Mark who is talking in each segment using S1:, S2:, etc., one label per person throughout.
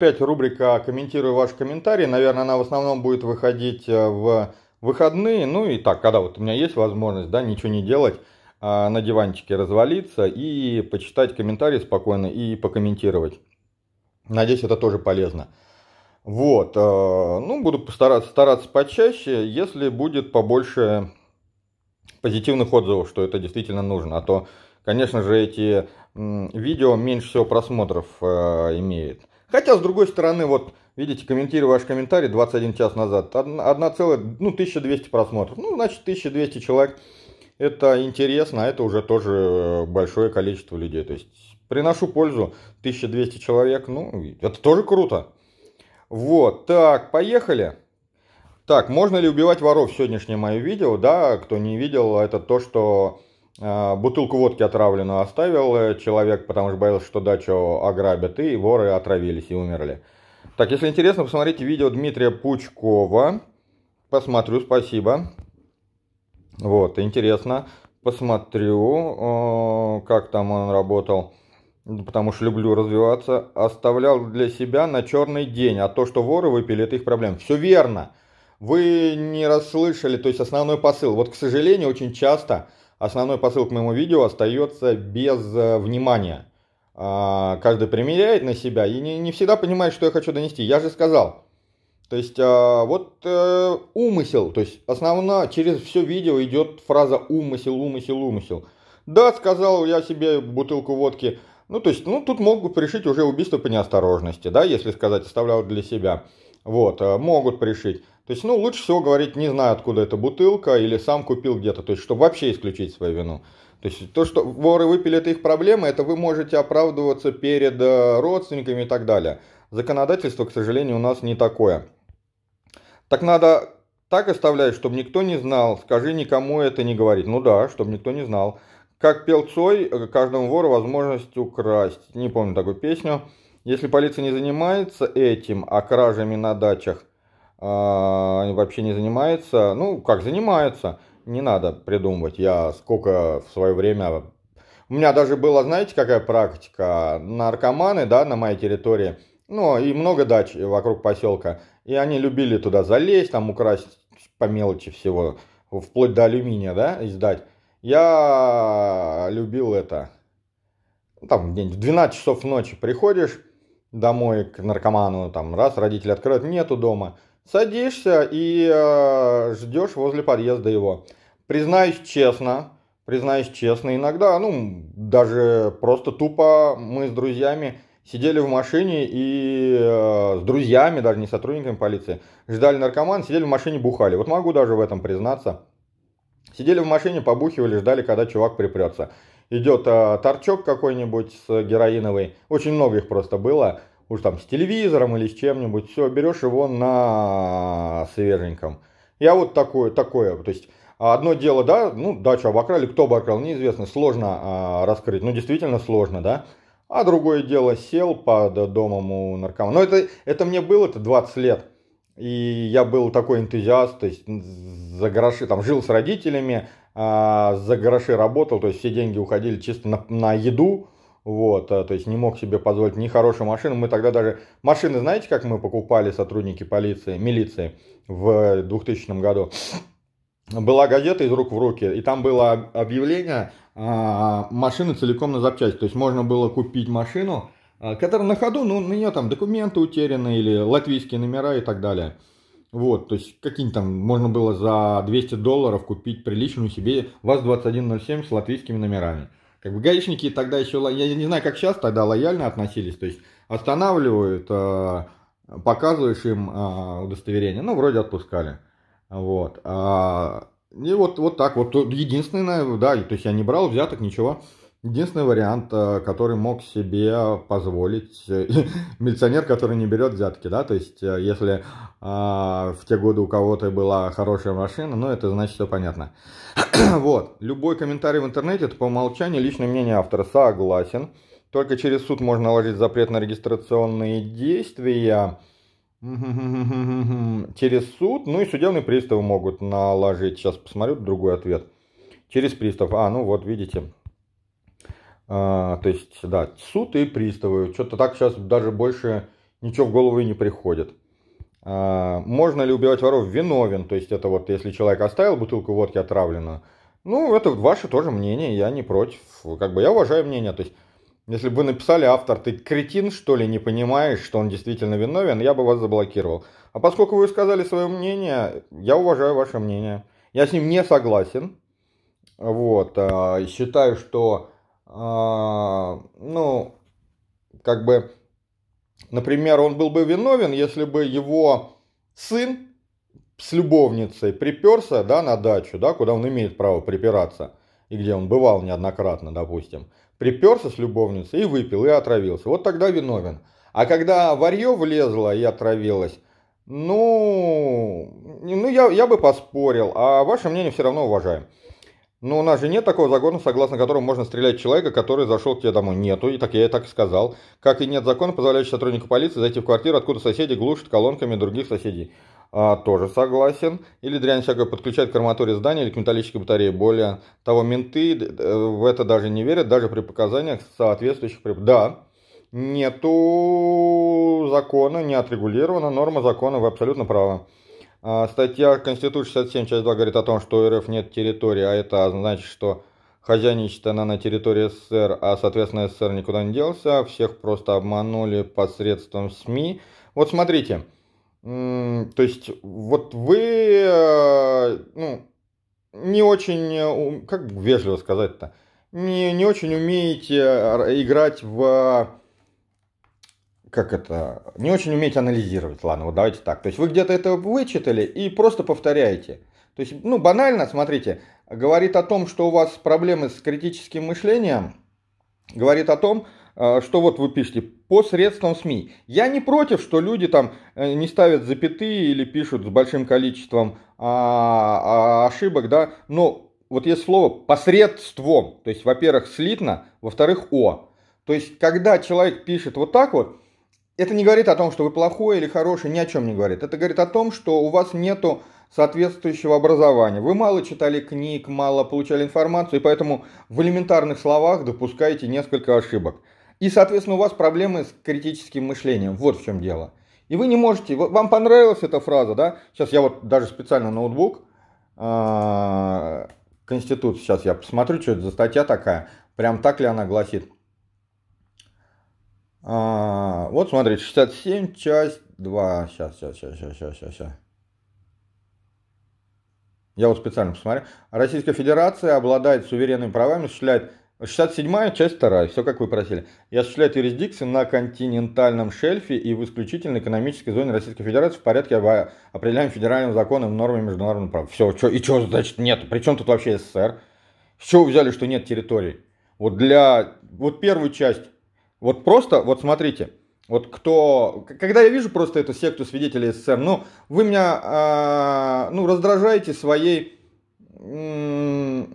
S1: Опять рубрика «Комментирую ваши комментарии». Наверное, она в основном будет выходить э, в выходные. Ну и так, когда вот у меня есть возможность, да, ничего не делать, а на диванчике развалиться и почитать комментарии спокойно и покомментировать. Надеюсь, это тоже полезно. Вот, э, ну, буду постараться, стараться почаще, если будет побольше позитивных отзывов, что это действительно нужно. А то, конечно же, эти видео меньше всего просмотров э, имеет. Хотя, с другой стороны, вот, видите, комментирую ваш комментарий 21 час назад. 1,1200 ну, 1200 просмотров. Ну, значит, 1200 человек. Это интересно, а это уже тоже э, большое количество людей. То есть, приношу пользу 1200 человек. Ну, это тоже круто. Вот, так, поехали. Так, можно ли убивать воров? Сегодняшнее мое видео, да, кто не видел, это то, что а, бутылку водки отравленную оставил э, человек, потому что боялся, что дачу ограбят, и воры отравились и умерли. Так, если интересно, посмотрите видео Дмитрия Пучкова. Посмотрю, спасибо. Вот, интересно. Посмотрю, э, как там он работал, потому что люблю развиваться. Оставлял для себя на черный день, а то, что воры выпили, это их проблема. Все верно. Вы не расслышали, то есть основной посыл. Вот, к сожалению, очень часто основной посыл к моему видео остается без э, внимания. А, каждый примеряет на себя и не, не всегда понимает, что я хочу донести. Я же сказал. То есть а, вот э, умысел, то есть основно через все видео идет фраза умысел, умысел, умысел. Да, сказал я себе бутылку водки. Ну, то есть, ну, тут могут пришить уже убийство по неосторожности, да, если сказать, оставлял для себя. Вот, э, могут пришить. То есть, ну, лучше всего говорить, не знаю, откуда эта бутылка, или сам купил где-то, то есть, чтобы вообще исключить свою вину. То есть, то, что воры выпили, это их проблемы, это вы можете оправдываться перед э, родственниками и так далее. Законодательство, к сожалению, у нас не такое. Так надо так оставлять, чтобы никто не знал, скажи никому это не говорить. Ну да, чтобы никто не знал. Как пел Цой, э, каждому вору возможность украсть. Не помню такую песню. Если полиция не занимается этим, а кражами на дачах, а, вообще не занимается. Ну, как занимается, не надо придумывать. Я сколько в свое время... У меня даже была, знаете, какая практика? Наркоманы, да, на моей территории. Ну, и много дач вокруг поселка. И они любили туда залезть, там украсть по мелочи всего. Вплоть до алюминия, да, издать. Я любил это. Ну, там в 12 часов ночи приходишь домой к наркоману, там раз родители откроют, нету дома Садишься и э, ждешь возле подъезда его. Признаюсь честно, признаюсь честно, иногда, ну, даже просто тупо мы с друзьями сидели в машине и э, с друзьями, даже не сотрудниками полиции, ждали наркоман, сидели в машине, бухали. Вот могу даже в этом признаться. Сидели в машине, побухивали, ждали, когда чувак припрется. Идет э, торчок какой-нибудь с героиновой, очень много их просто было, уж там с телевизором или с чем-нибудь, все, берешь его на свеженьком. Я вот такое, такое, то есть одно дело, да, ну, дачу обокрали, кто обокрал, неизвестно, сложно а, раскрыть, ну, действительно сложно, да, а другое дело, сел под домом у наркомана. Но это, это мне было, это 20 лет. И я был такой энтузиаст, то есть за гроши, там жил с родителями, а, за гроши работал, то есть все деньги уходили чисто на, на еду, вот, а, то есть не мог себе позволить ни хорошую машину. Мы тогда даже... Машины, знаете, как мы покупали сотрудники полиции, милиции в 2000 году? Была газета из рук в руки, и там было объявление а, машины целиком на запчасти. То есть можно было купить машину, а, которая на ходу, ну, на нее там документы утеряны или латвийские номера и так далее. Вот, то есть какие там можно было за 200 долларов купить приличную себе ВАЗ-2107 с латвийскими номерами. Как бы гаишники тогда еще, я не знаю, как сейчас, тогда лояльно относились, то есть останавливают, э, показываешь им э, удостоверение, ну, вроде отпускали. Вот. А, и вот, вот так вот. Единственное, да, то есть я не брал взяток, ничего. Единственный вариант, э, который мог себе позволить э, милиционер, который не берет взятки, да, то есть э, если э, в те годы у кого-то была хорошая машина, ну это значит все понятно. вот, любой комментарий в интернете это по умолчанию личное мнение автора, согласен. Только через суд можно наложить запрет на регистрационные действия через суд, ну и судебные приставы могут наложить. Сейчас посмотрю другой ответ. Через пристав. А, ну вот, видите, а, то есть, да, суд и приставы. Что-то так сейчас даже больше ничего в голову и не приходит. А, можно ли убивать воров? Виновен. То есть, это вот если человек оставил бутылку водки отравленную. Ну, это ваше тоже мнение, я не против. Как бы я уважаю мнение. То есть, если бы вы написали автор, ты кретин, что ли, не понимаешь, что он действительно виновен, я бы вас заблокировал. А поскольку вы сказали свое мнение, я уважаю ваше мнение. Я с ним не согласен. Вот. А, считаю, что а, ну, как бы, например, он был бы виновен, если бы его сын с любовницей приперся, да, на дачу, да, куда он имеет право припираться, и где он бывал неоднократно, допустим, приперся с любовницей и выпил, и отравился. Вот тогда виновен. А когда варье влезло и отравилось, ну, ну я, я бы поспорил, а ваше мнение все равно уважаем. Ну, у нас же нет такого закона, согласно которому можно стрелять человека, который зашел к тебе домой. Нету, и так я и так и сказал. Как и нет закона, позволяющего сотруднику полиции зайти в квартиру, откуда соседи глушат колонками других соседей. А, тоже согласен. Или дрянь всякая подключает к арматуре здания или к металлической батарее. Более того, менты э, в это даже не верят, даже при показаниях соответствующих... Да, нету закона, не отрегулирована норма закона, вы абсолютно правы. А, статья Конституции 67, часть 2 говорит о том, что у РФ нет территории, а это значит, что хозяйничает она на территории СССР, а, соответственно, СССР никуда не делся, всех просто обманули посредством СМИ. Вот смотрите, то есть вот вы э, ну, не очень, э, как вежливо сказать-то, не, не очень умеете э, играть в как это, не очень умеете анализировать. Ладно, вот давайте так. То есть вы где-то это вычитали и просто повторяете. То есть, ну, банально, смотрите, говорит о том, что у вас проблемы с критическим мышлением, говорит о том, э, что вот вы пишете посредством СМИ. Я не против, что люди там э, не ставят запятые или пишут с большим количеством а, а, ошибок, да, но вот есть слово посредством, то есть, во-первых, слитно, во-вторых, о. То есть, когда человек пишет вот так вот, это не говорит о том, что вы плохой или хороший, ни о чем не говорит. Это говорит о том, что у вас нету соответствующего образования. Вы мало читали книг, мало получали информацию, и поэтому в элементарных словах допускаете несколько ошибок. И, соответственно, у вас проблемы с критическим мышлением. Вот в чем дело. И вы не можете... Вам понравилась эта фраза, да? Сейчас я вот даже специально ноутбук... А, Конституцию сейчас я посмотрю, что это за статья такая. Прям так ли она гласит. А, вот смотрите, 67, часть 2. Сейчас, сейчас, сейчас, сейчас, сейчас, сейчас. Я вот специально посмотрю. Российская Федерация обладает суверенными правами, осуществляет 67 часть 2, все как вы просили. И осуществляет юрисдикцию на континентальном шельфе и в исключительно экономической зоне Российской Федерации в порядке определяем федеральным законом нормами международного права. Все, что и что значит нет? Причем тут вообще СССР? С чего взяли, что нет территорий? Вот для... Вот первую часть вот просто, вот смотрите, вот кто, когда я вижу просто эту секту свидетелей СССР, ну, вы меня, э, ну, раздражаете своей, э,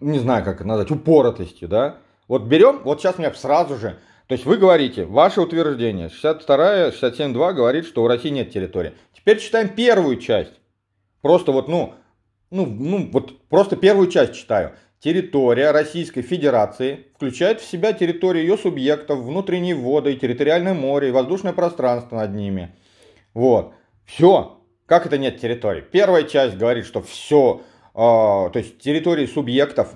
S1: не знаю, как это назвать, упоротостью, да. Вот берем, вот сейчас меня сразу же, то есть вы говорите, ваше утверждение, 62-я, 67-2 говорит, что у России нет территории. Теперь читаем первую часть. Просто вот, ну, ну, ну, вот просто первую часть читаю. Территория Российской Федерации включает в себя территории ее субъектов, внутренние воды, территориальное море и воздушное пространство над ними. Вот. Все. Как это нет территории? Первая часть говорит, что все, э, а, то есть территории субъектов,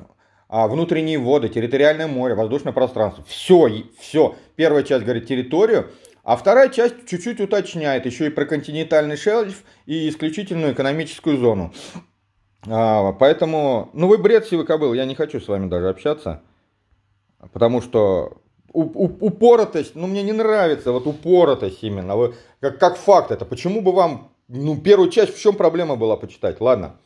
S1: э, внутренние воды, территориальное море, воздушное пространство. Все, все. Первая часть говорит территорию, а вторая часть чуть-чуть уточняет еще и про континентальный шельф и исключительную экономическую зону. А, поэтому, ну вы бред сивы кобыл, я не хочу с вами даже общаться, потому что у, у, упоротость, ну мне не нравится вот упоротость именно, вы, как, как факт это, почему бы вам, ну первую часть в чем проблема была почитать, ладно.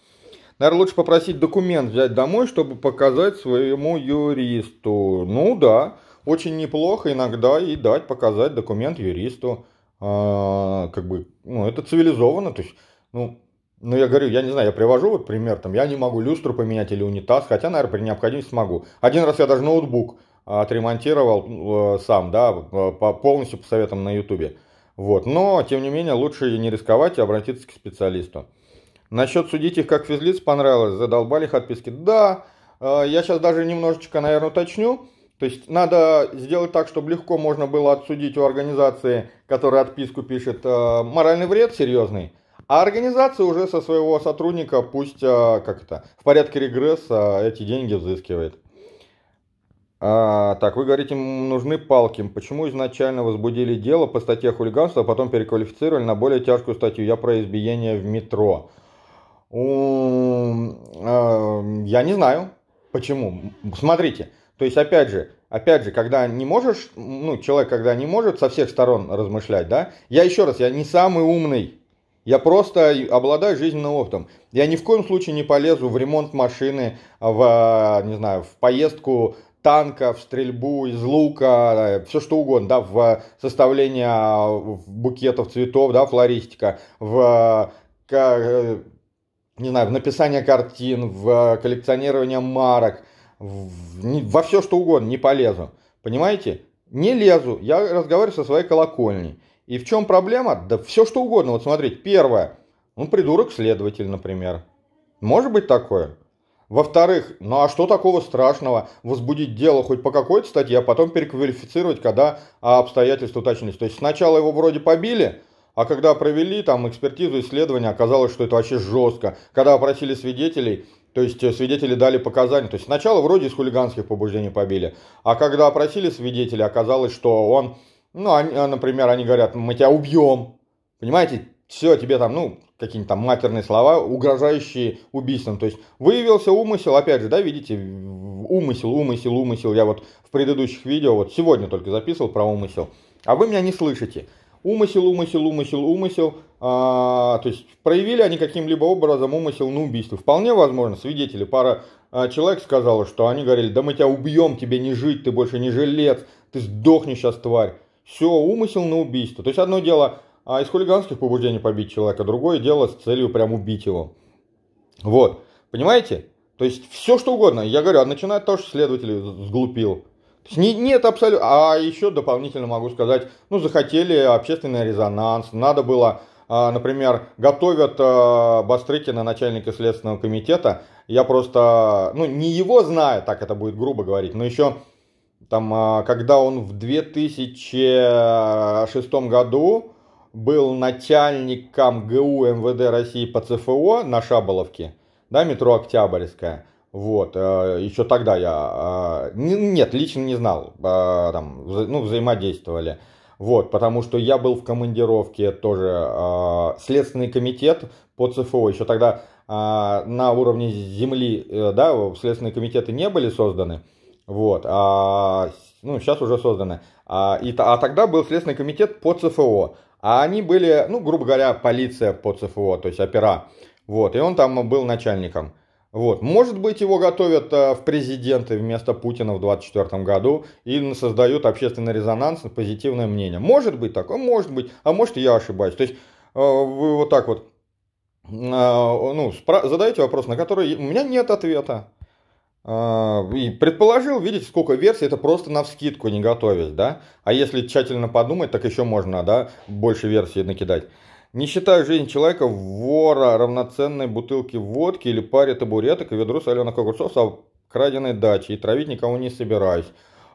S1: Наверное, лучше попросить документ взять домой, чтобы показать своему юристу. Ну да, очень неплохо иногда и дать показать документ юристу. А, как бы, ну, это цивилизованно, то есть, ну, ну, я говорю, я не знаю, я привожу вот пример, там, я не могу люстру поменять или унитаз, хотя, наверное, при необходимости могу. Один раз я даже ноутбук а, отремонтировал э, сам, да, э, по, полностью по советам на ютубе. Вот, но, тем не менее, лучше не рисковать и обратиться к специалисту. Насчет судить их как физлиц понравилось, задолбали их отписки. Да, э, я сейчас даже немножечко, наверное, уточню. То есть надо сделать так, чтобы легко можно было отсудить у организации, которая отписку пишет, э, моральный вред серьезный, а организация уже со своего сотрудника, пусть а, как это, в порядке регресса эти деньги взыскивает. А, так, вы говорите, нужны палки. Почему изначально возбудили дело по статье хулиганства, а потом переквалифицировали на более тяжкую статью? Я про избиение в метро. А, я не знаю, почему. Смотрите, то есть, опять же, опять же, когда не можешь, ну, человек, когда не может со всех сторон размышлять, да, я еще раз, я не самый умный я просто обладаю жизненным опытом. Я ни в коем случае не полезу в ремонт машины, в, не знаю, в поездку танка, в стрельбу из лука, э, все что угодно, да, в составление а, букетов цветов, да, флористика, в э, не знаю, в написание картин, в коллекционирование марок, в, во все что угодно не полезу. Понимаете? Не лезу. Я разговариваю со своей колокольней. И в чем проблема? Да все что угодно. Вот смотрите, первое. Он ну, придурок-следователь, например. Может быть такое? Во-вторых, ну а что такого страшного возбудить дело хоть по какой-то статье, а потом переквалифицировать, когда а, обстоятельства уточнились? То есть сначала его вроде побили, а когда провели там экспертизу, исследование, оказалось, что это вообще жестко. Когда опросили свидетелей, то есть э, свидетели дали показания. То есть сначала вроде из хулиганских побуждений побили, а когда опросили свидетелей, оказалось, что он ну, они, а, а, например, они говорят, мы тебя убьем. Понимаете, все, тебе там, ну, какие-нибудь там матерные слова, угрожающие убийством. То есть выявился умысел, опять же, да, видите, умысел, умысел, умысел. Я вот в предыдущих видео, вот сегодня только записывал про умысел, а вы меня не слышите. Умысел, умысел, умысел, умысел. А, то есть проявили они каким-либо образом умысел на убийство. Вполне возможно, свидетели, пара а, человек сказала, что они говорили, да мы тебя убьем, тебе не жить, ты больше не жилец, ты сдохнешь сейчас, тварь. Все, умысел на убийство. То есть одно дело а из хулиганских побуждений побить человека, другое дело с целью прям убить его. Вот, понимаете? То есть все что угодно. Я говорю, а начиная от что следователь сглупил. Не, нет абсолютно. А еще дополнительно могу сказать, ну захотели общественный резонанс, надо было, а, например, готовят а, Бастрыкина, начальника Следственного комитета, я просто, ну не его знаю, так это будет грубо говорить, но еще там, а, когда он в 2006 году был начальником ГУ МВД России по ЦФО на Шаболовке, да, метро Октябрьская. Вот, э, еще тогда я, а, нет, лично не знал, а, там, ну, взаимодействовали. Вот, потому что я был в командировке тоже. Следственный комитет по ЦФО еще тогда на уровне земли, э, да, следственные комитеты не были созданы. Вот, а, ну, сейчас уже созданы. А, и, а тогда был Следственный комитет по ЦФО. А они были, ну, грубо говоря, полиция по ЦФО, то есть опера. Вот, и он там был начальником. Вот. Может быть, его готовят э, в президенты вместо Путина в 2024 году и создают общественный резонанс, позитивное мнение. Может быть такое, может быть, а может я ошибаюсь. То есть э, вы вот так вот э, ну, задаете вопрос, на который у меня нет ответа. А, и предположил, видите, сколько версий, это просто на вскидку не готовясь, да? А если тщательно подумать, так еще можно, да, больше версий накидать. Не считаю жизнь человека вора равноценной бутылки водки или паре табуреток и ведру соленых огурцов со краденной дачи и травить никого не собираюсь.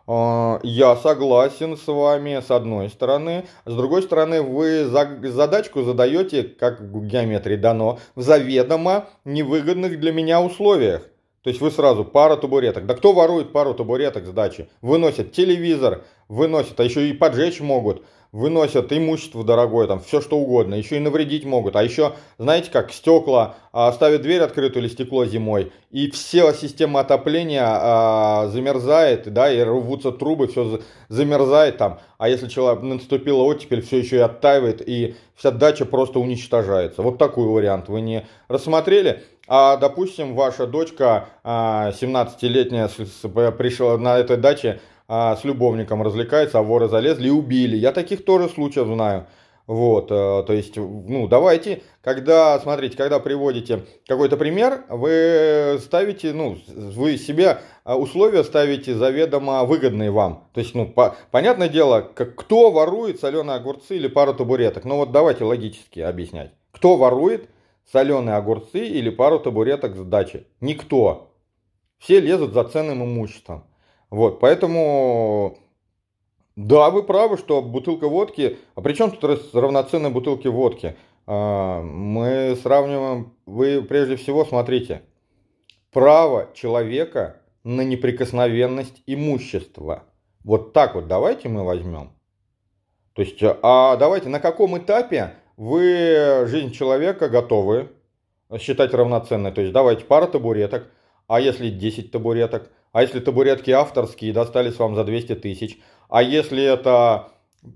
S1: А, я согласен с вами с одной стороны. С другой стороны, вы задачку задаете, как в геометрии дано, в заведомо невыгодных для меня условиях. То есть вы сразу пара табуреток. Да кто ворует пару табуреток с дачи? Выносят телевизор, выносят, а еще и поджечь могут, выносят имущество дорогое, там все что угодно, еще и навредить могут. А еще, знаете как, стекла, а, дверь открытую или стекло зимой, и вся система отопления а, замерзает, да, и рвутся трубы, все замерзает там. А если человек наступила оттепель, все еще и оттаивает, и вся дача просто уничтожается. Вот такой вариант вы не рассмотрели. А, допустим, ваша дочка, 17-летняя, а, пришла на этой даче а, с любовником, развлекается, а воры залезли и убили. Я таких тоже случаев знаю. Вот, э, то есть, ну, давайте, когда, смотрите, когда приводите какой-то пример, вы ставите, ну, вы себе э, условия ставите заведомо выгодные вам. То есть, ну, по, понятное дело, как, кто ворует соленые огурцы или пару табуреток. Ну, вот давайте логически объяснять. Кто ворует соленые огурцы или пару табуреток с дачи. Никто. Все лезут за ценным имуществом. Вот, поэтому... Да, вы правы, что бутылка водки... А при чем тут равноценные бутылки водки? А, мы сравниваем... Вы прежде всего смотрите. Право человека на неприкосновенность имущества. Вот так вот давайте мы возьмем. То есть, а давайте на каком этапе вы э, жизнь человека готовы считать равноценной. То есть давайте пара табуреток, а если 10 табуреток, а если табуретки авторские достались вам за 200 тысяч, а если это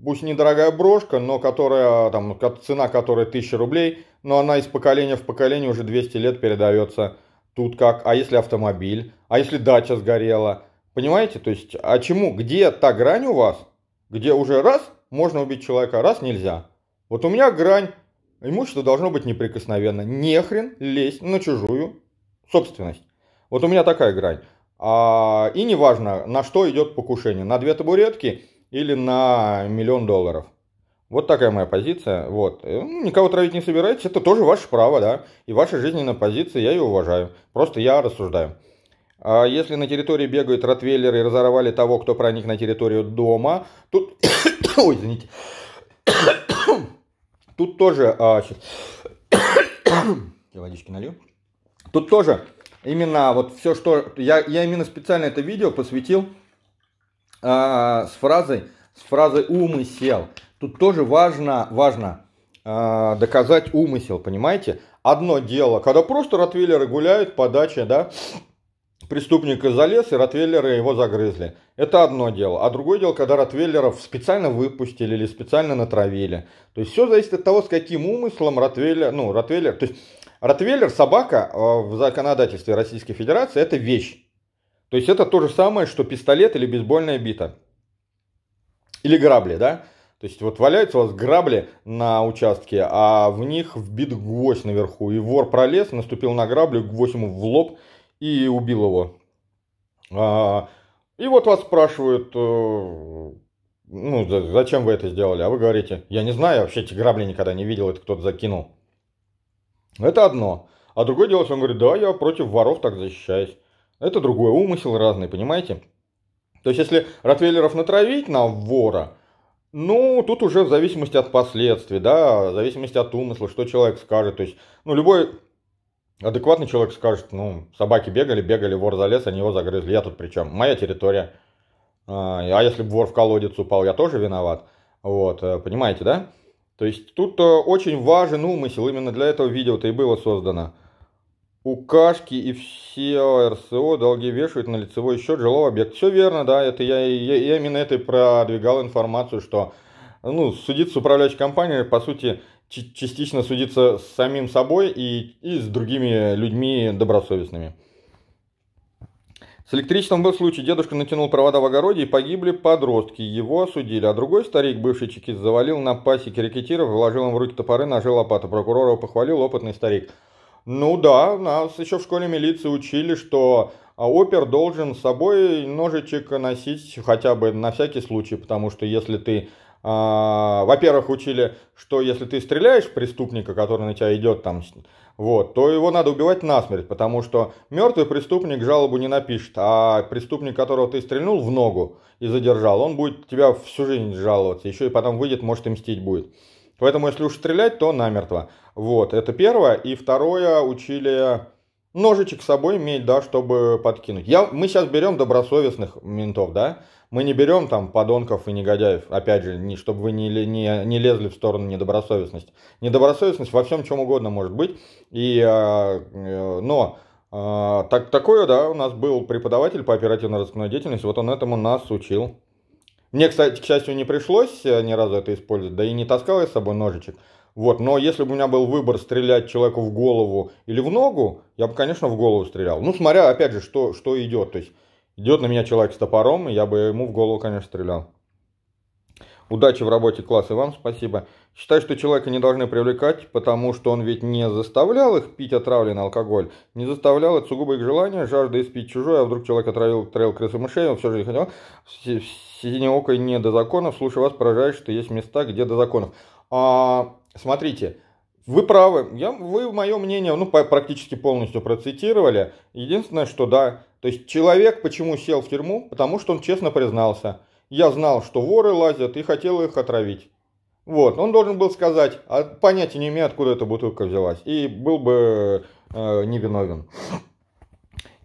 S1: пусть недорогая брошка, но которая, там, цена которой 1000 рублей, но она из поколения в поколение уже 200 лет передается. Тут как? А если автомобиль? А если дача сгорела? Понимаете? То есть, а чему? Где та грань у вас, где уже раз можно убить человека, а раз нельзя? Вот у меня грань, имущество должно быть неприкосновенно. Нехрен лезть на чужую собственность. Вот у меня такая грань. А, и неважно, на что идет покушение. На две табуретки или на миллион долларов. Вот такая моя позиция. Вот. Э, ну, никого травить не собираетесь, это тоже ваше право, да. И ваша жизненная позиция, я ее уважаю. Просто я рассуждаю. А если на территории бегают ротвейлеры и разорвали того, кто проник на территорию дома, тут... Ой, извините. Тут тоже... А, Я водички налью. Тут тоже именно вот все, что... Я, я именно специально это видео посвятил а, с фразой с фразой умысел. Тут тоже важно, важно а, доказать умысел, понимаете? Одно дело, когда просто ротвейлеры гуляют по даче, да, преступника залез, и Ротвейлеры его загрызли. Это одно дело. А другое дело, когда Ротвейлеров специально выпустили или специально натравили. То есть все зависит от того, с каким умыслом Ротвейлер, ну, Ротвейлер, то есть Ротвейлер, собака э, в законодательстве Российской Федерации, это вещь. То есть это то же самое, что пистолет или бейсбольная бита. Или грабли, да? То есть вот валяются у вас грабли на участке, а в них вбит гвоздь наверху. И вор пролез, наступил на грабли, гвоздь ему в лоб, и убил его. А, и вот вас спрашивают, э, ну, зачем вы это сделали? А вы говорите, я не знаю, я вообще эти грабли никогда не видел, это кто-то закинул. Это одно. А другое дело, что он говорит, да, я против воров так защищаюсь. Это другой умысел разный, понимаете? То есть, если Ротвейлеров натравить на вора, ну, тут уже в зависимости от последствий, да, в зависимости от умысла, что человек скажет. То есть, ну, любой Адекватный человек скажет, ну, собаки бегали, бегали, вор залез, они его загрызли, я тут причем, Моя территория. А, а если бы вор в колодец упал, я тоже виноват. Вот, э, понимаете, да? То есть тут э, очень важен умысел, именно для этого видео-то и было создано. У Кашки и все РСО долги вешают на лицевой счет жилого объекта. Все верно, да, это я, я, я именно это и продвигал информацию, что ну, судиться управляющей компанией, по сути, частично судиться с самим собой и, и с другими людьми добросовестными. С электричеством был случай. Дедушка натянул провода в огороде и погибли подростки. Его осудили. А другой старик, бывший чекист, завалил на пасеке рекетиров, вложил им в руки топоры, ножи лопаты. Прокурор похвалил, опытный старик. Ну да, нас еще в школе милиции учили, что а, опер должен с собой ножичек носить хотя бы на всякий случай, потому что если ты а, во-первых, учили, что если ты стреляешь преступника, который на тебя идет там, вот, то его надо убивать насмерть, потому что мертвый преступник жалобу не напишет, а преступник, которого ты стрельнул в ногу и задержал, он будет тебя всю жизнь жаловаться, еще и потом выйдет, может и мстить будет. Поэтому, если уж стрелять, то намертво. Вот, это первое. И второе, учили ножичек с собой иметь, да, чтобы подкинуть. Я, мы сейчас берем добросовестных ментов, да, мы не берем там подонков и негодяев, опять же, не, чтобы вы не, не, не лезли в сторону недобросовестности. Недобросовестность во всем чем угодно может быть, и, э, э, но э, так, такое, да, у нас был преподаватель по оперативно-розыскной деятельности, вот он этому нас учил. Мне, кстати, к счастью, не пришлось э, ни разу это использовать, да и не таскал я с собой ножичек. Вот, но если бы у меня был выбор стрелять человеку в голову или в ногу, я бы, конечно, в голову стрелял. Ну, смотря, опять же, что, что идет. То есть, Идет на меня человек с топором, и я бы ему в голову, конечно, стрелял. Удачи в работе, класс, и вам спасибо. Считаю, что человека не должны привлекать, потому что он ведь не заставлял их пить отравленный алкоголь, не заставлял, это сугубо их желание, жажда испить чужое, а вдруг человек отравил, отравил крысы мышей, он все же не хотел. Синеокой не до законов, Слушаю вас, поражаюсь, что есть места, где до законов. А, смотрите, вы правы, я, вы мое мнение, ну, практически полностью процитировали. Единственное, что да, то есть человек почему сел в тюрьму? Потому что он честно признался. Я знал, что воры лазят и хотел их отравить. Вот, он должен был сказать, а понятия не имею, откуда эта бутылка взялась. И был бы э, невиновен.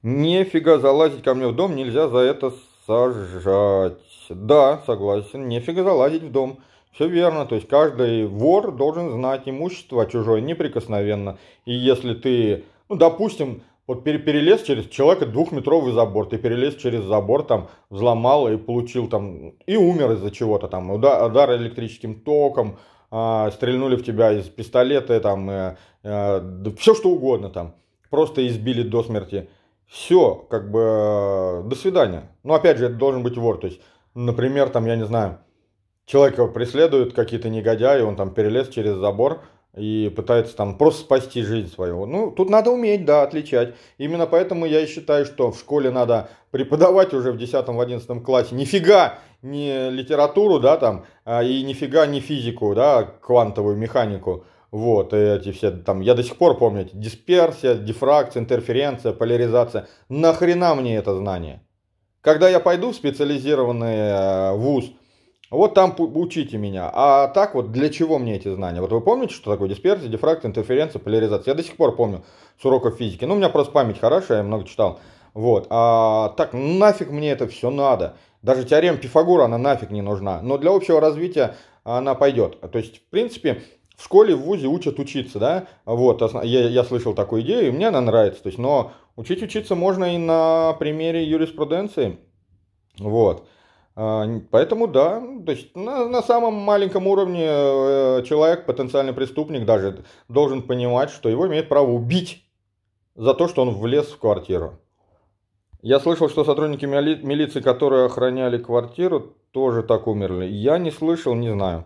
S1: Нифига залазить ко мне в дом, нельзя за это сажать. Да, согласен, нифига залазить в дом. Все верно, то есть каждый вор должен знать имущество чужое неприкосновенно. И если ты, ну, допустим, вот перелез через человека двухметровый забор, ты перелез через забор, там взломал и получил там, и умер из-за чего-то, там удар, удар электрическим током, э, стрельнули в тебя из пистолета, там, э, э, да все что угодно там, просто избили до смерти. Все, как бы, э, до свидания. Но ну, опять же, это должен быть вор, то есть, например, там, я не знаю, человека преследуют какие-то негодяи, он там перелез через забор, и пытается там просто спасти жизнь свою. Ну, тут надо уметь, да, отличать. Именно поэтому я и считаю, что в школе надо преподавать уже в 10-11 классе нифига не литературу, да, там, а, и нифига не физику, да, квантовую механику. Вот, эти все там, я до сих пор помню, эти дисперсия, дифракция, интерференция, поляризация. Нахрена мне это знание? Когда я пойду в специализированный э, вуз – вот там учите меня. А так вот, для чего мне эти знания? Вот вы помните, что такое дисперсия, дифракция, интерференция, поляризация? Я до сих пор помню с уроков физики. Ну, у меня просто память хорошая, я много читал. Вот. А так, нафиг мне это все надо? Даже теорема Пифагора, она нафиг не нужна. Но для общего развития она пойдет. То есть, в принципе, в школе, в ВУЗе учат учиться, да? Вот, а я, я слышал такую идею, и мне она нравится. То есть, но учить учиться можно и на примере юриспруденции. Вот. А, поэтому да, то есть на, на самом маленьком уровне э, человек, потенциальный преступник даже, должен понимать, что его имеет право убить за то, что он влез в квартиру. Я слышал, что сотрудники мили- милиции, которые охраняли квартиру, тоже так умерли. Я не слышал, не знаю.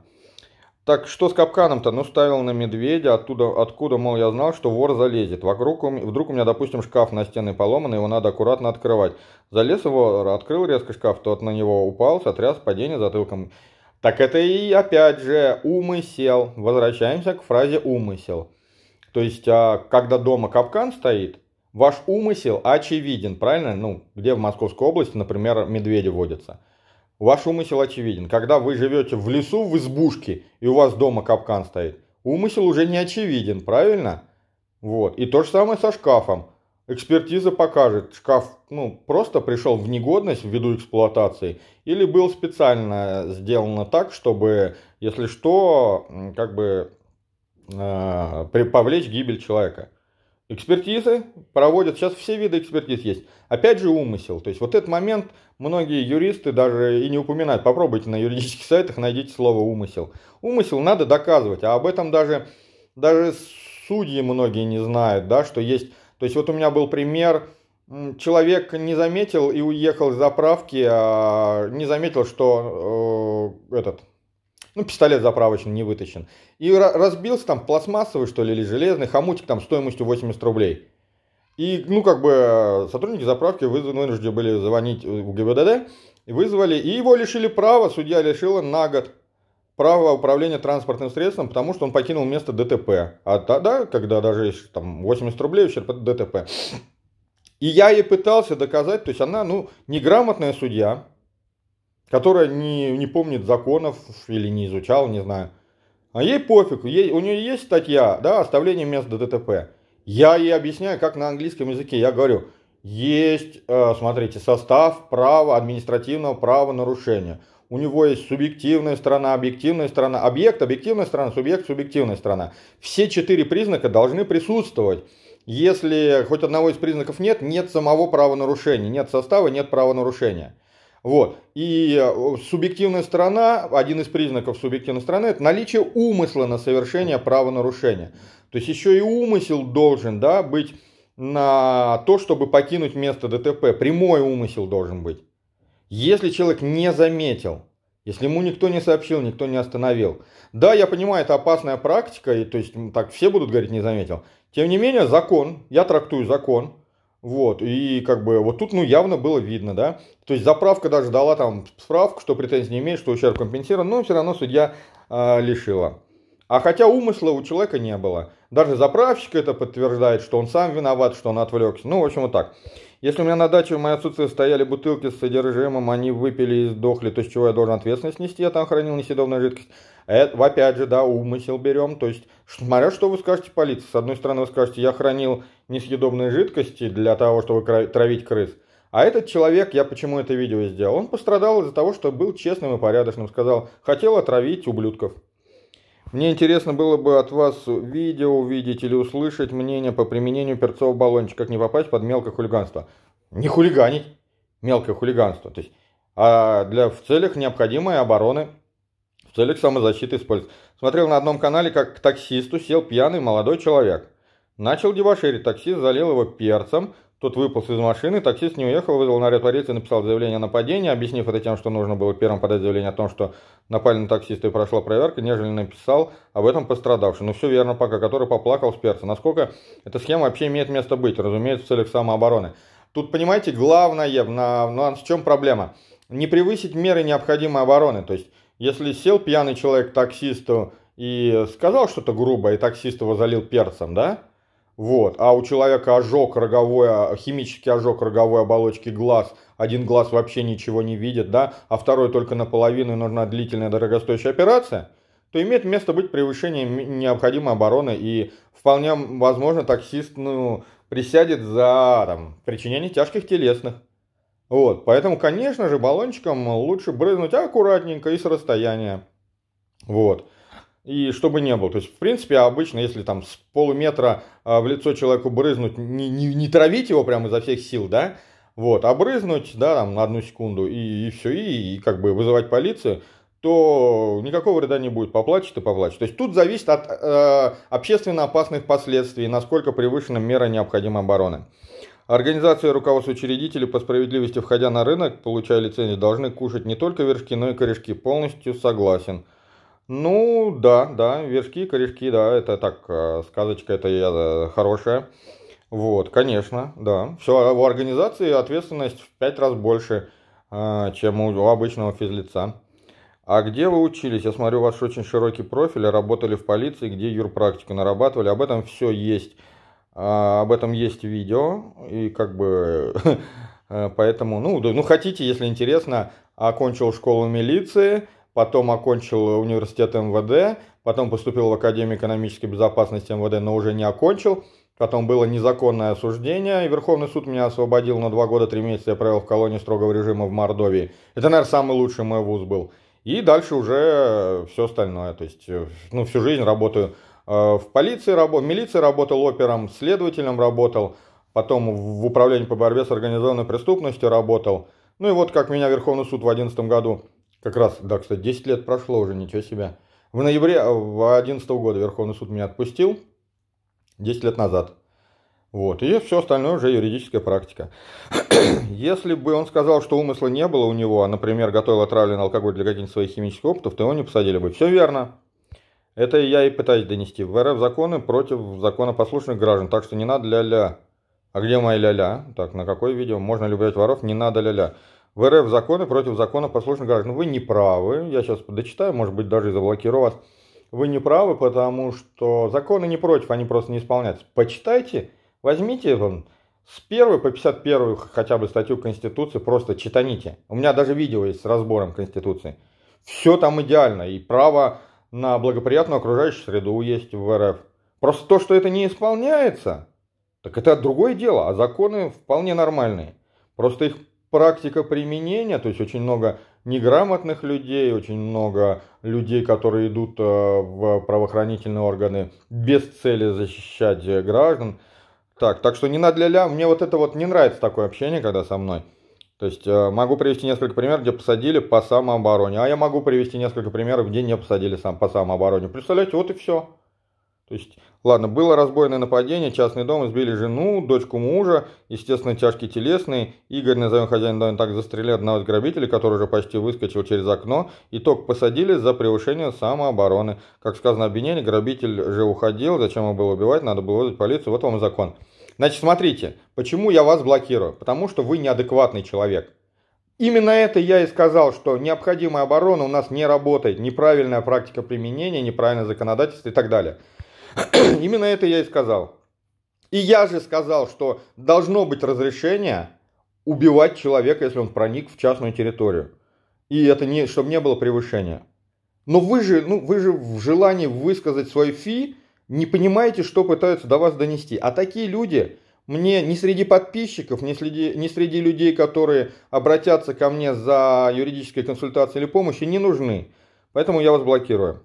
S1: Так что с капканом-то? Ну, ставил на медведя, оттуда, откуда, мол, я знал, что вор залезет. Вокруг, вдруг у меня, допустим, шкаф на стены поломан, его надо аккуратно открывать. Залез его, открыл резко шкаф, тот на него упал, сотряс падение затылком. Так это и опять же умысел. Возвращаемся к фразе умысел. То есть, а, когда дома капкан стоит, ваш умысел очевиден, правильно? Ну, где в Московской области, например, медведи водятся. Ваш умысел очевиден. Когда вы живете в лесу, в избушке, и у вас дома капкан стоит, умысел уже не очевиден, правильно? Вот. И то же самое со шкафом. Экспертиза покажет, шкаф ну, просто пришел в негодность ввиду эксплуатации, или был специально сделано так, чтобы, если что, как бы э, повлечь гибель человека. Экспертизы проводят, сейчас все виды экспертиз есть. Опять же умысел, то есть вот этот момент Многие юристы даже и не упоминают. Попробуйте на юридических сайтах, найдите слово «умысел». Умысел надо доказывать, а об этом даже, даже судьи многие не знают, да, что есть... То есть вот у меня был пример, человек не заметил и уехал с заправки, а не заметил, что э, этот, ну, пистолет заправочный не вытащен. И разбился там пластмассовый, что ли, или железный, хомутик там стоимостью 80 рублей. И, ну, как бы, сотрудники заправки вынуждены были звонить в ГИБДД, вызвали, и его лишили права, судья лишила на год права управления транспортным средством, потому что он покинул место ДТП. А тогда, когда даже там 80 рублей ущерб, ДТП. И я ей пытался доказать, то есть она, ну, неграмотная судья, которая не, не помнит законов или не изучала, не знаю. А ей пофиг, ей, у нее есть статья, да, оставление места ДТП. Я ей объясняю, как на английском языке. Я говорю, есть, э, смотрите, состав права, административного права нарушения. У него есть субъективная сторона, объективная сторона, объект, объективная сторона, субъект, субъективная сторона. Все четыре признака должны присутствовать. Если хоть одного из признаков нет, нет самого правонарушения, нет состава, нет правонарушения. Вот. И э, субъективная сторона, один из признаков субъективной стороны, это наличие умысла на совершение правонарушения. То есть еще и умысел должен да, быть на то, чтобы покинуть место ДТП. Прямой умысел должен быть. Если человек не заметил, если ему никто не сообщил, никто не остановил. Да, я понимаю, это опасная практика, и то есть так все будут говорить, не заметил. Тем не менее, закон, я трактую закон, вот, и как бы вот тут ну явно было видно, да. То есть заправка даже дала там справку, что претензий не имеет, что ущерб компенсирован, но все равно судья э, лишила. А хотя умысла у человека не было. Даже заправщик это подтверждает, что он сам виноват, что он отвлекся. Ну, в общем, вот так. Если у меня на даче в моей отсутствие стояли бутылки с содержимым, они выпили и сдохли, то с чего я должен ответственность нести? Я там хранил несъедобную жидкость. Это, опять же, да, умысел берем. То есть, смотря что вы скажете полиции. С одной стороны, вы скажете, я хранил несъедобные жидкости для того, чтобы травить крыс. А этот человек, я почему это видео сделал? Он пострадал из-за того, что был честным и порядочным. Сказал, хотел отравить ублюдков. Мне интересно было бы от вас видео увидеть или услышать мнение по применению перцового баллончика, как не попасть под мелкое хулиганство. Не хулиганить, мелкое хулиганство. То есть, а для, в целях необходимой обороны, в целях самозащиты использовать. Смотрел на одном канале, как к таксисту сел пьяный молодой человек. Начал дебоширить, таксист залил его перцем, тот выполз из машины, таксист не уехал, вызвал наряд полиции, написал заявление о нападении, объяснив это тем, что нужно было первым подать заявление о том, что напали на таксиста и прошла проверка, нежели написал об этом пострадавший. Ну все верно пока, который поплакал с перца. Насколько эта схема вообще имеет место быть, разумеется, в целях самообороны. Тут, понимаете, главное, на, ну а в чем проблема? Не превысить меры необходимой обороны. То есть, если сел пьяный человек к таксисту и сказал что-то грубое, и таксист его залил перцем, да, вот. А у человека ожог роговой, а, химический ожог роговой оболочки глаз. Один глаз вообще ничего не видит, да, а второй только наполовину и нужна длительная дорогостоящая операция, то имеет место быть превышение необходимой обороны. И вполне возможно таксист ну, присядет за там, причинение тяжких телесных. Вот, поэтому, конечно же, баллончиком лучше брызнуть аккуратненько и с расстояния. Вот и чтобы не было. То есть, в принципе, обычно, если там с полуметра а, в лицо человеку брызнуть, не, не, не травить его прямо изо всех сил, да, вот, а брызнуть, да, там, на одну секунду, и, и все, и, и как бы вызывать полицию, то никакого вреда не будет, поплачет и поплачет. То есть тут зависит от э, общественно опасных последствий, насколько превышена мера необходимой обороны. Организации и руководство учредителей по справедливости, входя на рынок, получая лицензию, должны кушать не только вершки, но и корешки. Полностью согласен. Ну, да, да, вершки, корешки, да, это так, э, сказочка это я э, хорошая. Вот, конечно, да. Все, у а организации ответственность в пять раз больше, э, чем у обычного физлица. А где вы учились? Я смотрю, у вас очень широкий профиль, а работали в полиции, где юрпрактику нарабатывали. Об этом все есть. Об этом есть видео. И как бы... Поэтому, ну, ну хотите, если интересно, окончил школу милиции – потом окончил университет МВД, потом поступил в Академию экономической безопасности МВД, но уже не окончил. Потом было незаконное осуждение, и Верховный суд меня освободил на два года три месяца, я провел в колонии строгого режима в Мордовии. Это, наверное, самый лучший мой вуз был. И дальше уже э, все остальное. То есть, э, ну, всю жизнь работаю э, в полиции, в милиции работал опером, следователем работал, потом в управлении по борьбе с организованной преступностью работал. Ну и вот как меня Верховный суд в 2011 году как раз, да, кстати, 10 лет прошло уже, ничего себе. В ноябре 2011 э, года Верховный суд меня отпустил, 10 лет назад. Вот, и все остальное уже юридическая практика. Если бы он сказал, что умысла не было у него, а, например, готовил отравленный алкоголь для каких-нибудь своих химических опытов, то его не посадили бы. Все верно. Это я и пытаюсь донести. В РФ законы против законопослушных граждан, так что не надо ля-ля. А где моя ля-ля? Так, на какое видео? Можно ли брать воров? Не надо ля-ля в РФ законы против закона послушных граждан. Ну, вы не правы, я сейчас дочитаю, может быть, даже и заблокирую вас. Вы не правы, потому что законы не против, они просто не исполняются. Почитайте, возьмите вон, с 1 по 51 хотя бы статью Конституции, просто читаните. У меня даже видео есть с разбором Конституции. Все там идеально, и право на благоприятную окружающую среду есть в РФ. Просто то, что это не исполняется, так это другое дело, а законы вполне нормальные. Просто их практика применения, то есть очень много неграмотных людей, очень много людей, которые идут э, в правоохранительные органы без цели защищать э, граждан. Так, так что не на ля-ля, мне вот это вот не нравится такое общение, когда со мной. То есть э, могу привести несколько примеров, где посадили по самообороне, а я могу привести несколько примеров, где не посадили сам, по самообороне. Представляете, вот и все. То есть Ладно, было разбойное нападение, частный дом, избили жену, дочку мужа, естественно, тяжкие телесные. Игорь, назовем хозяин дома, так застрелил одного из грабителей, который уже почти выскочил через окно. Итог посадили за превышение самообороны. Как сказано обвинение, грабитель же уходил, зачем его было убивать, надо было вызвать полицию, вот вам закон. Значит, смотрите, почему я вас блокирую? Потому что вы неадекватный человек. Именно это я и сказал, что необходимая оборона у нас не работает, неправильная практика применения, неправильное законодательство и так далее. Именно это я и сказал. И я же сказал, что должно быть разрешение убивать человека, если он проник в частную территорию. И это не, чтобы не было превышения. Но вы же, ну, вы же в желании высказать свой фи не понимаете, что пытаются до вас донести. А такие люди мне не среди подписчиков, не среди, не среди людей, которые обратятся ко мне за юридической консультацией или помощью, не нужны. Поэтому я вас блокирую.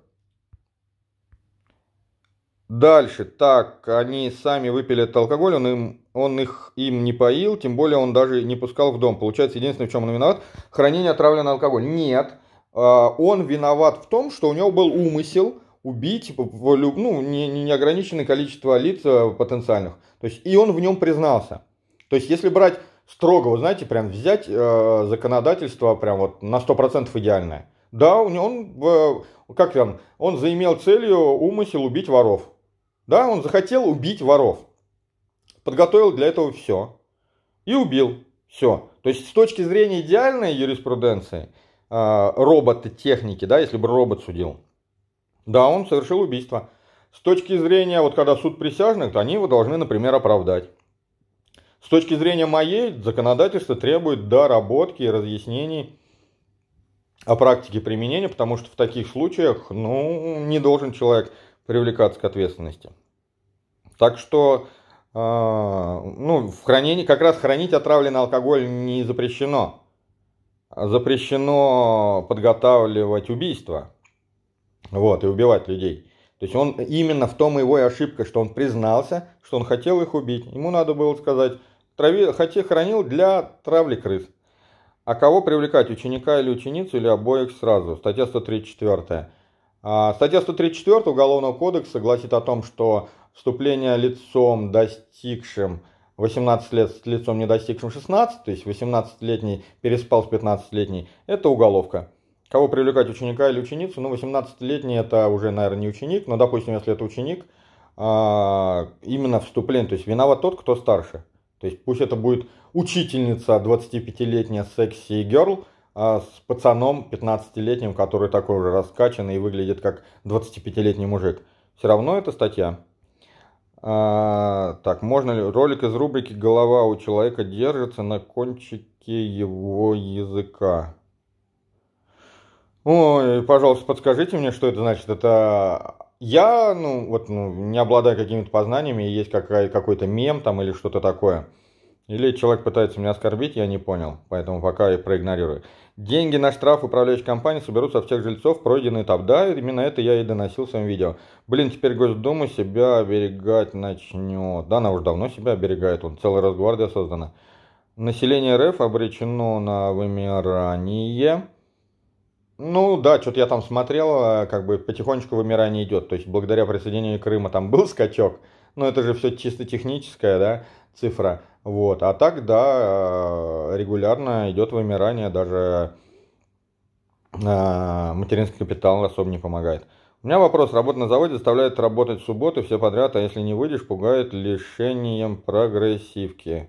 S1: Дальше, так, они сами выпили этот алкоголь, он, им, он их им не поил, тем более он даже не пускал в дом. Получается, единственное, в чем он виноват, хранение отравленного алкоголя. Нет, а, он виноват в том, что у него был умысел убить ну, не, неограниченное количество лиц э, потенциальных. То есть, и он в нем признался. То есть, если брать строго, вы знаете, прям взять э, законодательство прям вот на 100% идеальное. Да, он, э, как там, он заимел целью умысел убить воров. Да, он захотел убить воров. Подготовил для этого все. И убил. Все. То есть с точки зрения идеальной юриспруденции, а, техники, да, если бы робот судил, да, он совершил убийство. С точки зрения, вот когда суд присяжных, то они его должны, например, оправдать. С точки зрения моей, законодательство требует доработки и разъяснений о практике применения, потому что в таких случаях, ну, не должен человек привлекаться к ответственности. Так что э, ну, в хранении, как раз хранить отравленный алкоголь не запрещено. Запрещено подготавливать убийство вот, и убивать людей. То есть он именно в том его и ошибка, что он признался, что он хотел их убить. Ему надо было сказать, трави, хотя хранил для травли крыс. А кого привлекать, ученика или ученицу, или обоих сразу? Статья 134. А, статья 134 Уголовного кодекса гласит о том, что вступление лицом, достигшим 18 лет с лицом, не достигшим 16, то есть 18-летний переспал с 15-летней, это уголовка. Кого привлекать, ученика или ученицу? Ну, 18-летний это уже, наверное, не ученик, но, допустим, если это ученик, а, именно вступление, то есть виноват тот, кто старше. То есть пусть это будет учительница 25-летняя секси-герл, а с пацаном 15-летним, который такой уже раскачанный и выглядит как 25-летний мужик. Все равно это статья. А, так, можно ли... Ролик из рубрики «Голова у человека держится на кончике его языка». Ой, пожалуйста, подскажите мне, что это значит. Это я, ну, вот, ну, не обладаю какими-то познаниями, есть какая, какой-то мем там или что-то такое. Или человек пытается меня оскорбить, я не понял, поэтому пока я проигнорирую. Деньги на штраф управляющей компании соберутся в тех жильцов, пройденный этап. Да, именно это я и доносил в своем видео. Блин, теперь Госдума себя оберегать начнет. Да, она уже давно себя оберегает, он целая разгвардия создана. Население РФ обречено на вымирание. Ну да, что-то я там смотрел, а, как бы потихонечку вымирание идет. То есть благодаря присоединению Крыма там был скачок, но это же все чисто техническое, да цифра. Вот. А так, да, э, регулярно идет вымирание, даже э, материнский капитал особо не помогает. У меня вопрос. Работа на заводе заставляет работать в субботу все подряд, а если не выйдешь, пугает лишением прогрессивки.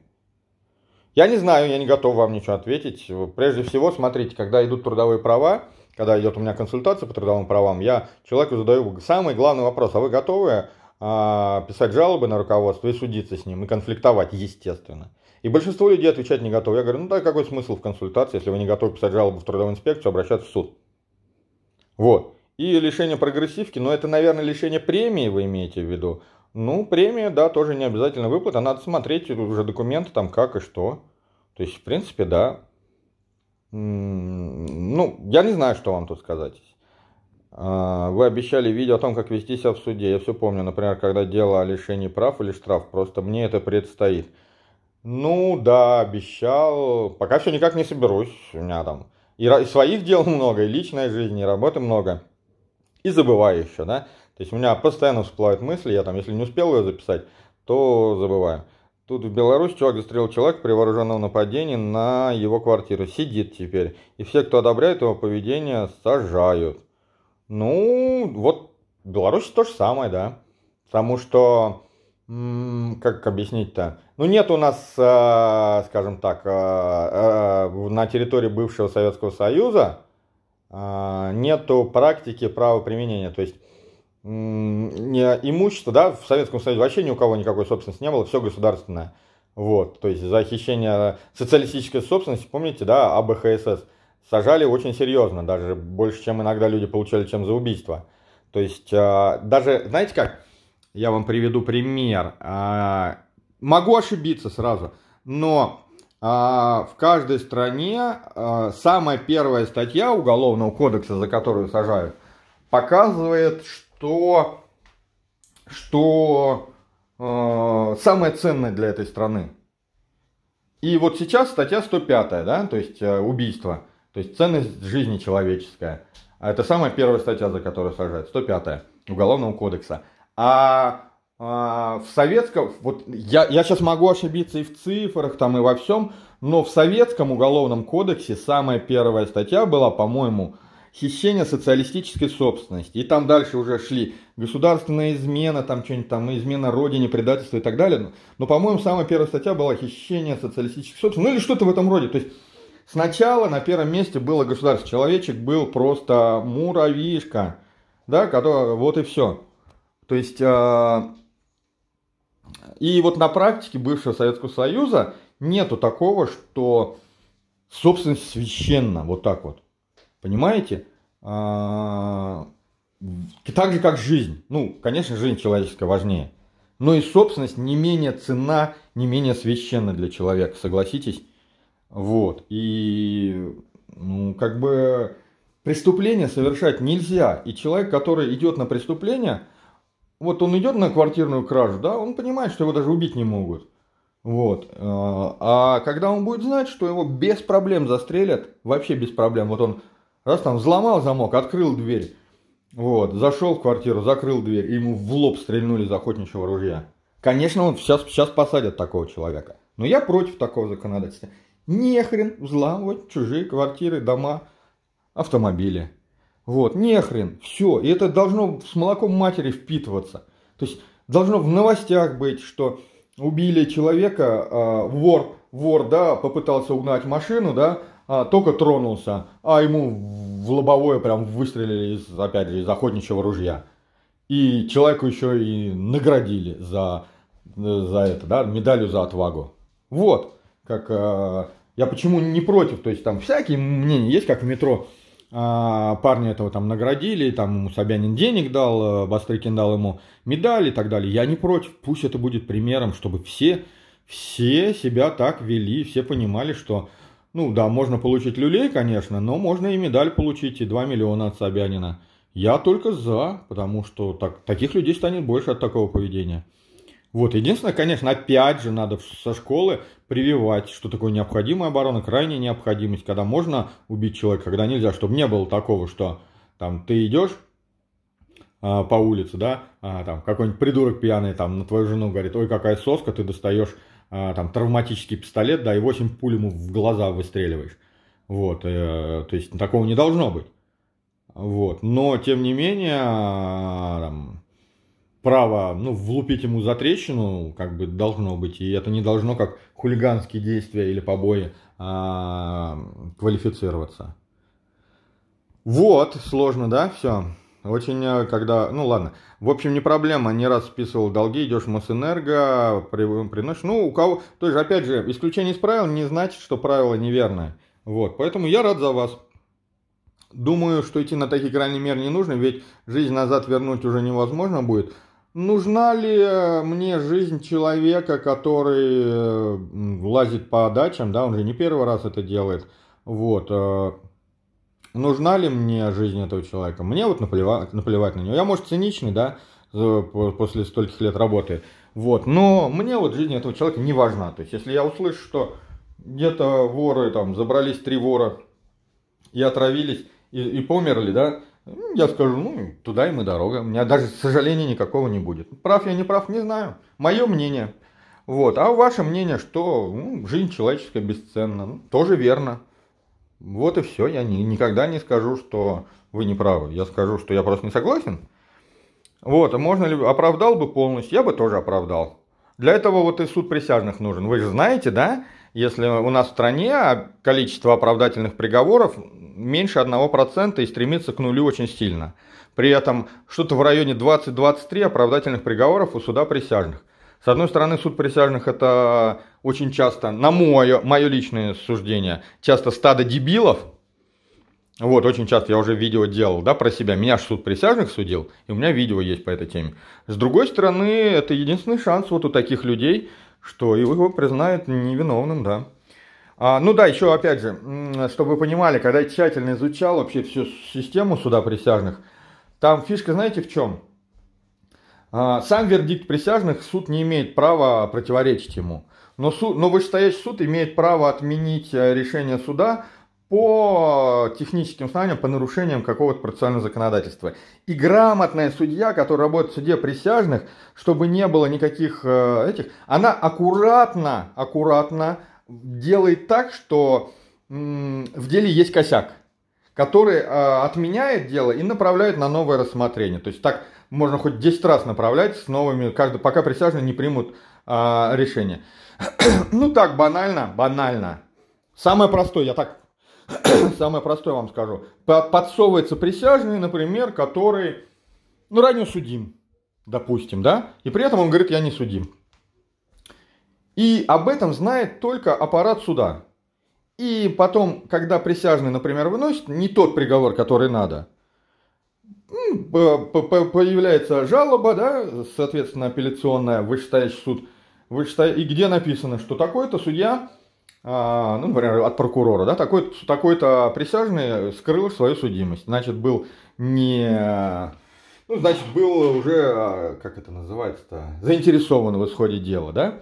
S1: Я не знаю, я не готов вам ничего ответить. Прежде всего, смотрите, когда идут трудовые права, когда идет у меня консультация по трудовым правам, я человеку задаю самый главный вопрос, а вы готовы а, писать жалобы на руководство и судиться с ним, и конфликтовать, естественно. И большинство людей отвечать не готовы. Я говорю, ну да, какой смысл в консультации, если вы не готовы писать жалобу в трудовую инспекцию, обращаться в суд. Вот. И лишение прогрессивки, но ну, это, наверное, лишение премии вы имеете в виду. Ну, премия, да, тоже не обязательно выплата, надо смотреть уже документы там как и что. То есть, в принципе, да. Ну, я не знаю, что вам тут сказать. А, вы обещали видео о том, как вести себя в суде. Я все помню, например, когда дело о лишении прав или штраф. Просто мне это предстоит. Ну да, обещал. Пока все никак не соберусь. У меня там и, и своих дел много, и личной жизни, и работы много. И забываю еще, да. То есть у меня постоянно всплывают мысли. Я там, если не успел ее записать, то забываю. Тут в Беларусь чувак застрелил человека при вооруженном нападении на его квартиру. Сидит теперь. И все, кто одобряет его поведение, сажают. Ну, вот Беларусь то же самое, да. Потому что, как объяснить-то? Ну, нет у нас, э, скажем так, э, э, на территории бывшего Советского Союза нету практики правоприменения. То есть имущество, да, в Советском Союзе вообще ни у кого никакой собственности не было, все государственное. Вот, то есть захищение социалистической собственности, помните, да, АБХСС сажали очень серьезно, даже больше, чем иногда люди получали, чем за убийство. То есть, а, даже, знаете как, я вам приведу пример. А, могу ошибиться сразу, но а, в каждой стране самая первая статья Уголовного кодекса, за которую сажают, показывает, что, что самое ценное для этой страны. И вот сейчас статья 105, да, то есть убийство – то есть ценность жизни человеческая. А это самая первая статья, за которую сажают, 105 Уголовного кодекса. А, а в советском, вот я, я сейчас могу ошибиться и в цифрах, там и во всем, но в советском уголовном кодексе самая первая статья была, по-моему, хищение социалистической собственности. И там дальше уже шли государственная измена, там что-нибудь там, измена родине, предательство и так далее. Но, по-моему, самая первая статья была хищение социалистической собственности. Ну или что-то в этом роде. То есть Сначала на первом месте было государство. Человечек был просто муравьишка, да, который, вот и все. То есть, э, и вот на практике бывшего Советского Союза нету такого, что собственность священна, вот так вот. Понимаете? Э, так же, как жизнь. Ну, конечно, жизнь человеческая важнее. Но и собственность не менее цена, не менее священна для человека, согласитесь? Вот. И, ну, как бы преступление совершать нельзя. И человек, который идет на преступление, вот он идет на квартирную кражу, да, он понимает, что его даже убить не могут. Вот. Э, а когда он будет знать, что его без проблем застрелят, вообще без проблем, вот он раз там взломал замок, открыл дверь, вот, зашел в квартиру, закрыл дверь, и ему в лоб стрельнули из охотничьего ружья. Конечно, он сейчас, сейчас посадят такого человека. Но я против такого законодательства. Нехрен взламывать чужие квартиры, дома, автомобили. Вот, нехрен, все. И это должно с молоком матери впитываться. То есть должно в новостях быть, что убили человека, э, вор, вор, да, попытался угнать машину, да, а, только тронулся, а ему в лобовое прям выстрелили из, опять же, из охотничьего ружья. И человеку еще и наградили за, за это, да, медалью за отвагу. Вот, как а, я почему не против, то есть там всякие мнения есть, как в метро а, парня этого там наградили, там ему Собянин денег дал, э, Бастрыкин дал ему медаль и так далее. Я не против, пусть это будет примером, чтобы все, все себя так вели, все понимали, что ну да, можно получить люлей, конечно, но можно и медаль получить, и 2 миллиона от Собянина. Я только за, потому что так, таких людей станет больше от такого поведения. Вот, единственное, конечно, опять же, надо со школы прививать, что такое необходимая оборона, крайняя необходимость, когда можно убить человека, когда нельзя, чтобы не было такого, что там ты идешь а, по улице, да, а, там какой-нибудь придурок пьяный там на твою жену говорит, ой, какая соска, ты достаешь а, там травматический пистолет, да, и 8 пуль ему в глаза выстреливаешь. Вот, э, то есть такого не должно быть. Вот, но тем не менее, а, там, право, ну, влупить ему за трещину, как бы должно быть, и это не должно как хулиганские действия или побои а, квалифицироваться. Вот, сложно, да, все. Очень, э, когда, ну ладно, в общем, не проблема, не раз списывал долги, идешь в Мосэнерго, при, приносишь, ну, у кого, то есть, опять же, исключение из правил не значит, что правило неверное, вот, поэтому я рад за вас. Думаю, что идти на такие крайние меры не нужно, ведь жизнь назад вернуть уже невозможно будет, Нужна ли э, мне жизнь человека, который э, лазит по дачам, да, он же не первый раз это делает, вот, э, нужна ли мне жизнь этого человека? Мне вот наплевать, наплевать на него. Я, может, циничный, да, после стольких лет работы, вот, но мне вот жизнь этого человека не важна. То есть, если я услышу, что где-то воры, там, забрались три вора и отравились, и, и померли, да, ну, я скажу, ну, туда им и дорога. У меня даже сожаления никакого не будет. Прав я, не прав, не знаю. Мое мнение. Вот. А ваше мнение, что ну, жизнь человеческая бесценна. Ну, тоже верно. Вот и все. Я ни, никогда не скажу, что вы не правы. Я скажу, что я просто не согласен. Вот. А можно ли... Оправдал бы полностью? Я бы тоже оправдал. Для этого вот и суд присяжных нужен. Вы же знаете, да, если у нас в стране количество оправдательных приговоров меньше 1% и стремится к нулю очень сильно. При этом что-то в районе 20-23 оправдательных приговоров у суда присяжных. С одной стороны, суд присяжных это очень часто, на мое, мое личное суждение, часто стадо дебилов. Вот, очень часто я уже видео делал, да, про себя. Меня же суд присяжных судил, и у меня видео есть по этой теме. С другой стороны, это единственный шанс вот у таких людей – что его признают невиновным, да. А, ну да, еще опять же, чтобы вы понимали, когда я тщательно изучал вообще всю систему суда присяжных, там фишка, знаете, в чем? А, сам вердикт присяжных суд не имеет права противоречить ему. Но, суд, но вышестоящий суд имеет право отменить э, решение суда по техническим знаниям, по нарушениям какого-то процессуального законодательства. И грамотная судья, которая работает в суде присяжных, чтобы не было никаких э, этих, она аккуратно, аккуратно делает так, что в деле есть косяк, который э, отменяет дело и направляет на новое рассмотрение. То есть так можно хоть 10 раз направлять с новыми, каждый, пока присяжные не примут э, решение. ну так, банально, банально. Самое простое, я так самое простое вам скажу. Подсовывается присяжный, например, который, ну, ранее судим, допустим, да, и при этом он говорит, я не судим. И об этом знает только аппарат суда. И потом, когда присяжный, например, выносит не тот приговор, который надо, появляется жалоба, да, соответственно, апелляционная, вышестоящий суд, вышестоя... и где написано, что такой-то судья а, ну, например, от прокурора, да, такой-то такой, -то, присяжный скрыл свою судимость. Значит, был не... Ну, значит, был уже, а, как это называется-то, заинтересован в исходе дела, да?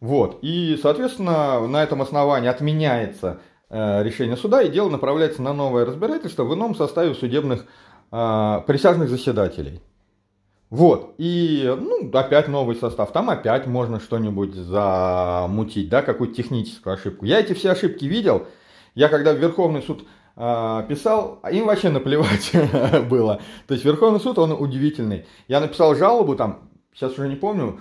S1: Вот. И, соответственно, на этом основании отменяется э, решение суда, и дело направляется на новое разбирательство в ином составе судебных а, присяжных заседателей. Вот, и, ну, опять новый состав, там опять можно что-нибудь замутить, да, какую-то техническую ошибку. Я эти все ошибки видел, я когда в Верховный суд э, писал, а им вообще наплевать было. То есть Верховный суд, он удивительный. Я написал жалобу, там, сейчас уже не помню,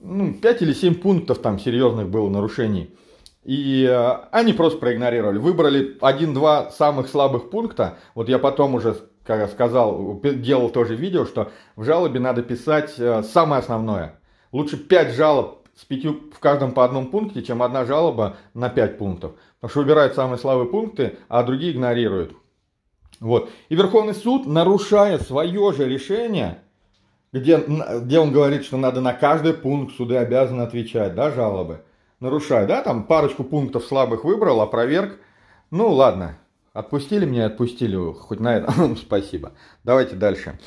S1: ну, 5 или 7 пунктов там серьезных было нарушений. И э, они просто проигнорировали. Выбрали один-два самых слабых пункта. Вот я потом уже как сказал, делал тоже видео, что в жалобе надо писать э, самое основное. Лучше 5 жалоб с пятью в каждом по одном пункте, чем одна жалоба на 5 пунктов. Потому что выбирают самые слабые пункты, а другие игнорируют. Вот. И Верховный суд, нарушая свое же решение, где, где он говорит, что надо на каждый пункт суды обязаны отвечать, да, жалобы, нарушая, да, там парочку пунктов слабых выбрал, опроверг. ну ладно, Отпустили меня, отпустили, хоть на этом спасибо. Давайте дальше.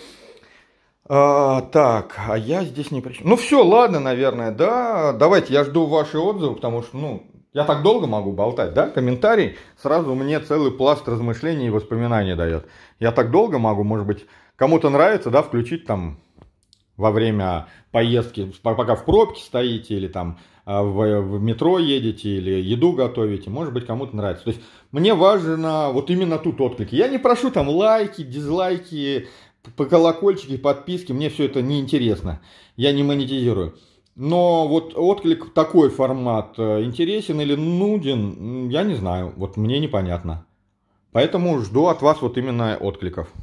S1: А, так, а я здесь не причем. Ну все, ладно, наверное, да. Давайте, я жду ваши отзывы, потому что, ну, я так долго могу болтать, да? Комментарий сразу мне целый пласт размышлений и воспоминаний дает. Я так долго могу, может быть, кому-то нравится, да, включить там во время поездки, пока в пробке стоите или там а, в, в метро едете или еду готовите, может быть, кому-то нравится. То есть мне важно вот именно тут отклики. Я не прошу там лайки, дизлайки, по колокольчики, подписки, мне все это не интересно. Я не монетизирую. Но вот отклик такой формат э, интересен или нуден, я не знаю, вот мне непонятно. Поэтому жду от вас вот именно откликов.